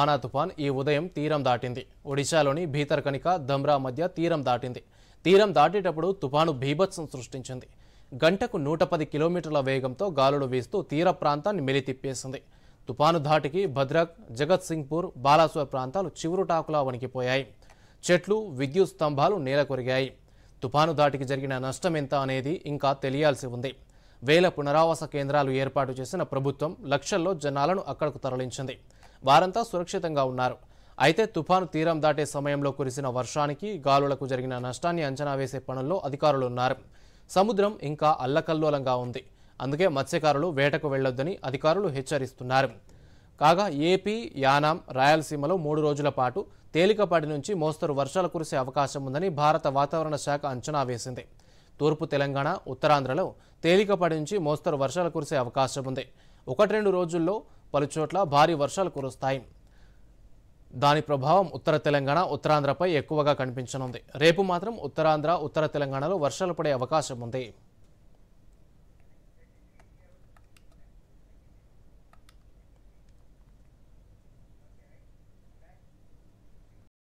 ఆనా తుఫాన్ ఈ ఉదయం తీరం దాటింది ఒడిశాలోని భీతర్కనిక దమ్రా మధ్య తీరం దాటింది తీరం దాటేటప్పుడు తుఫాను భీభత్సం సృష్టించింది గంటకు నూట పది కిలోమీటర్ల వేగంతో గాలులు వీస్తూ తీర ప్రాంతాన్ని మెలితిప్పేసింది తుపాను ధాటికి భద్రక్ జగత్ సింగ్పూర్ బాలాసోర్ ప్రాంతాలు చివురుటాకులా వణికిపోయాయి చెట్లు విద్యుత్ స్తంభాలు నేలకొరిగాయి తుపాను దాటికి జరిగిన నష్టం ఎంత అనేది ఇంకా తెలియాల్సి ఉంది వేల పునరావాస కేంద్రాలు ఏర్పాటు చేసిన ప్రభుత్వం లక్షల్లో జనాలను అక్కడకు తరలించింది వారంతా సురక్షితంగా ఉన్నారు అయితే తుఫాను తీరం దాటే సమయంలో కురిసిన వర్షానికి గాలులకు జరిగిన నష్టాన్ని అంచనా వేసే పనుల్లో అధికారులు ఉన్నారు సముద్రం ఇంకా అల్లకల్లోలంగా ఉంది అందుకే మత్స్యకారులు వేటకు వెళ్లొద్దని అధికారులు హెచ్చరిస్తున్నారు కాగా ఏపీ యానాం రాయలసీమలో మూడు రోజుల పాటు తేలికపాటి నుంచి మోస్తరు వర్షాలు కురిసే అవకాశం ఉందని భారత వాతావరణ శాఖ అంచనా వేసింది తూర్పు తెలంగాణ ఉత్తరాంధ్రలో తేలికపాటి నుంచి మోస్తరు వర్షాలు కురిసే అవకాశం ఉంది ఒకటి రెండు రోజుల్లో పలుచోట్ల భారీ వర్షాలు కురుస్తాయి దాని ప్రభావం ఉత్తర తెలంగాణ ఉత్తరాంధ్రపై ఎక్కువగా కనిపించనుంది రేపు మాత్రం ఉత్తరాంధ్ర ఉత్తర తెలంగాణలో వర్షాలు పడే అవకాశం ఉంది